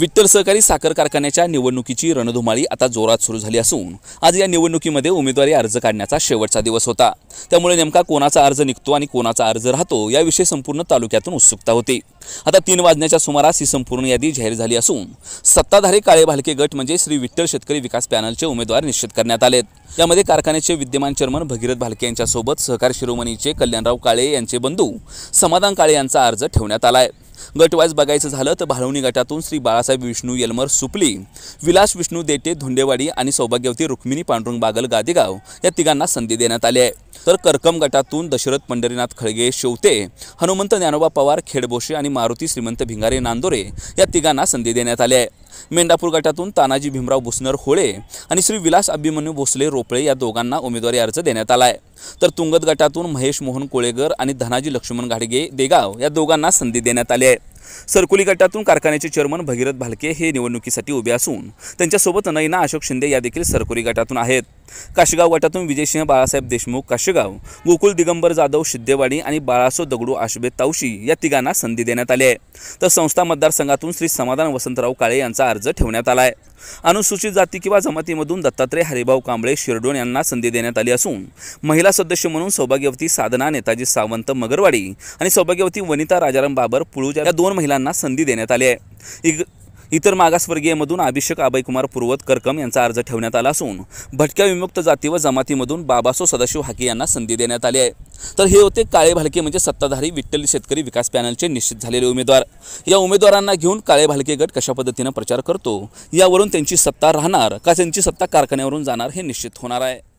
विठ्ठल सहकारी साखर कारखान्याच्या निवडणुकीची रणधुमाळी आता जोरात सुरू झाली असून आज या निवडणुकीमध्ये उमेदवारी अर्ज काढण्याचा शेवटचा दिवस होता त्यामुळे नेमका कोणाचा अर्ज निघतो आणि कोणाचा अर्ज राहतो याविषयी संपूर्ण तालुक्यातून उत्सुकता होती आता तीन वाजण्याच्या सुमारास ही संपूर्ण यादी जाहीर झाली असून सत्ताधारी काळे भालके गट म्हणजे श्री विठ्ठल शेतकरी विकास पॅनलचे उमेदवार निश्चित करण्यात आलेत यामध्ये कारखान्याचे विद्यमान चेअरमन भगीरथ भालके यांच्यासोबत सहकार शिरोमणीचे कल्याणराव काळे यांचे बंधू समाधान काळे यांचा अर्ज ठेवण्यात आला आहे गटवाईज बघायचं झालं तर भालवणी गटातून श्री बाळासाहेब विष्णू यलमर सुपली विलास विष्णू देटे धुंडेवाडी आणि सौभाग्यवती रुक्मिणी पांडुरंग बागल गादेगाव या तिघांना संधी देण्यात आली आहे तर कर्कम गटातून दशरथ पंढरीनाथ खळगे शेवते हनुमंत ज्ञानोबा पवार खेडबोशे आणि मारुती श्रीमंत भिंगारे नांदोरे या तिघांना संधी देण्यात आली आहे मेंढापूर गटातून तानाजी भीमराव भुसनर होळे आणि श्री विलास अभिमन्यू भोसले रोपळे या दोघांना उमेदवारी अर्ज देण्यात आला आहे तर तुंगत गटातून महेश मोहन कोळेगर आणि धनाजी लक्ष्मण घाडगे देगाव या दोघांना संधी देण्यात आली आहे सरकुली गटातून कारखान्याचे चेअरमन भगीरथ भालके हे निवडणुकीसाठी उभे असून त्यांच्यासोबत नयना अशोक शिंदे या देखील सरकुली गटातून आहेत काशगाव गटातून विजयसिंह बाळासाहेब देशमुख काशगाव गोकुल दिगंबर जाधव शिद्देवाडी आणि बाळासो दगडू आशबे तावशी या तिघांना संधी देण्यात आली आहे तर संस्था मतदारसंघातून श्री समाधान वसंतराव काळे यांचा अर्ज ठेवण्यात आला आहे अनुसूचित जाती किंवा जमातीमधून दत्तात्रय हरिभाऊ कांबळे शिरडोण यांना संधी देण्यात आली असून महिला सदस्य म्हणून सौभाग्यवती साधना नेताजी सावंत मगरवाडी आणि सौभाग्यवती वनिता राजाराम बाबर पुळूजा या दोन महिलांना संधी देण्यात आली आहे इतर मागासवर्गीयमधून अभिषेक अभयकुमार पूर्वत करकम यांचा अर्ज ठेवण्यात आला असून भटक्या विमुक्त जाती व जमातीमधून बाबासो सदाशिव हाके यांना संधी देण्यात आली आहे तर हे होते काळे भालके म्हणजे सत्ताधारी विठ्ठल शेतकरी विकास पॅनलचे निश्चित झालेले उमेदवार या उमेदवारांना घेऊन काळे भालके गट कशा पद्धतीनं प्रचार करतो यावरून त्यांची सत्ता राहणार का त्यांची सत्ता कारखान्यावरून जाणार हे निश्चित होणार आहे